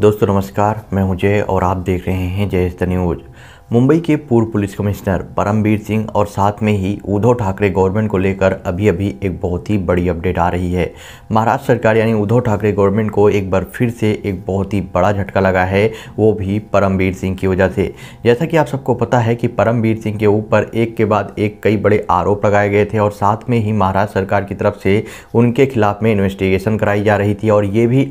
दोस्तों नमस्कार मैं हूं जय और आप देख रहे हैं जय न्यूज मुंबई के पूर्व पुलिस कमिश्नर परमवीर सिंह और साथ में ही उद्धव ठाकरे गवर्नमेंट को लेकर अभी अभी एक बहुत ही बड़ी अपडेट आ रही है महाराष्ट्र सरकार यानी उद्धव ठाकरे गवर्नमेंट को एक बार फिर से एक बहुत ही बड़ा झटका लगा है वो भी परमवीर सिंह की वजह से जैसा कि आप सबको पता है कि परमवीर सिंह के ऊपर एक के बाद एक कई बड़े आरोप लगाए गए थे और साथ में ही महाराष्ट्र सरकार की तरफ से उनके खिलाफ में इन्वेस्टिगेशन कराई जा रही थी और ये भी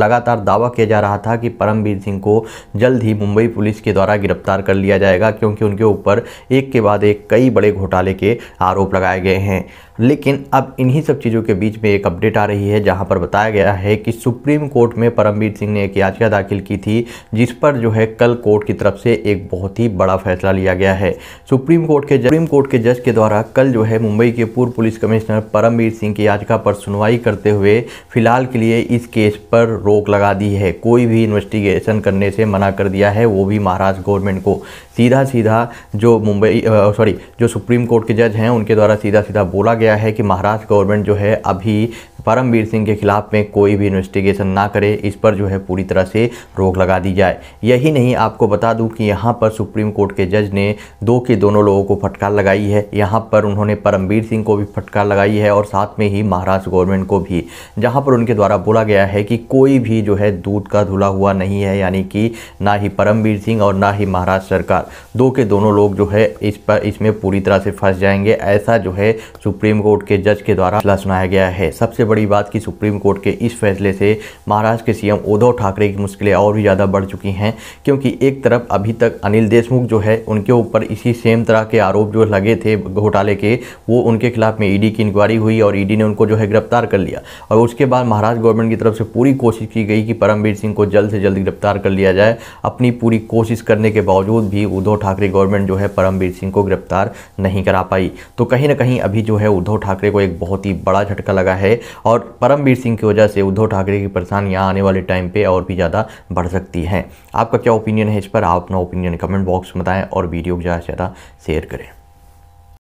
लगातार दावा किया जा रहा था कि परमवीर सिंह को जल्द ही मुंबई पुलिस के द्वारा गिरफ्तार कर लिया लिया जाएगा क्योंकि उनके ऊपर एक के बाद एक कई बड़े घोटाले के आरोप लगाए गए हैं लेकिन अब इन्हीं सब चीज़ों के बीच में एक अपडेट आ रही है जहां पर बताया गया है कि सुप्रीम कोर्ट में परमवीर सिंह ने एक याचिका दाखिल की थी जिस पर जो है कल कोर्ट की तरफ से एक बहुत ही बड़ा फैसला लिया गया है सुप्रीम कोर्ट के सुप्रीम कोर्ट के जज के द्वारा कल जो है मुंबई के पूर्व पुलिस कमिश्नर परमवीर सिंह की याचिका पर सुनवाई करते हुए फिलहाल के लिए इस केस पर रोक लगा दी है कोई भी इन्वेस्टिगेशन करने से मना कर दिया है वो भी महाराष्ट्र गवर्नमेंट को सीधा सीधा जो मुंबई सॉरी जो सुप्रीम कोर्ट के जज हैं उनके द्वारा सीधा सीधा बोला गया गया है कि महाराष्ट्र गवर्नमेंट जो है अभी परमवीर सिंह के खिलाफ में कोई भी इन्वेस्टिगेशन ना करे इस पर जो है पूरी तरह से रोक लगा दी जाए यही नहीं आपको बता दूं कि यहाँ पर सुप्रीम कोर्ट के जज ने दो के दोनों लोगों को फटकार लगाई है यहाँ पर उन्होंने परमवीर सिंह को भी फटकार लगाई है और साथ में ही महाराष्ट्र गवर्नमेंट को भी जहाँ पर उनके द्वारा बोला गया है कि कोई भी जो है दूध का धुला हुआ नहीं है यानी कि ना ही परमवीर सिंह और ना ही महाराष्ट्र सरकार दो के दोनों लोग जो है इस पर इसमें पूरी तरह से फंस जाएंगे ऐसा जो है सुप्रीम सुप्रीम कोर्ट के जज के द्वारा फैसला सुनाया गया है सबसे बड़ी बात कि सुप्रीम कोर्ट के इस फैसले से महाराष्ट्र के सीएम उद्धव ठाकरे की मुश्किलें और भी ज़्यादा बढ़ चुकी हैं क्योंकि एक तरफ अभी तक अनिल देशमुख जो है उनके ऊपर इसी सेम तरह के आरोप जो लगे थे घोटाले के वो उनके खिलाफ में ईडी की इंक्वायरी हुई और ईडी ने उनको जो है गिरफ्तार कर लिया और उसके बाद महाराष्ट्र गवर्नमेंट की तरफ से पूरी कोशिश की गई कि परमवीर सिंह को जल्द से जल्द गिरफ्तार कर लिया जाए अपनी पूरी कोशिश करने के बावजूद भी उद्धव ठाकरे गवर्नमेंट जो है परमवीर सिंह को गिरफ्तार नहीं करा पाई तो कहीं ना कहीं अभी जो है उद्धव ठाकरे को एक बहुत ही बड़ा झटका लगा है और परमवीर सिंह की वजह से उद्धव ठाकरे की परेशानियाँ आने वाले टाइम पर और भी ज़्यादा बढ़ सकती हैं आपका क्या ओपिनियन है इस पर आप अपना ओपिनियन कमेंट बॉक्स में बताएँ और वीडियो को ज़्यादा से ज़्यादा शेयर करें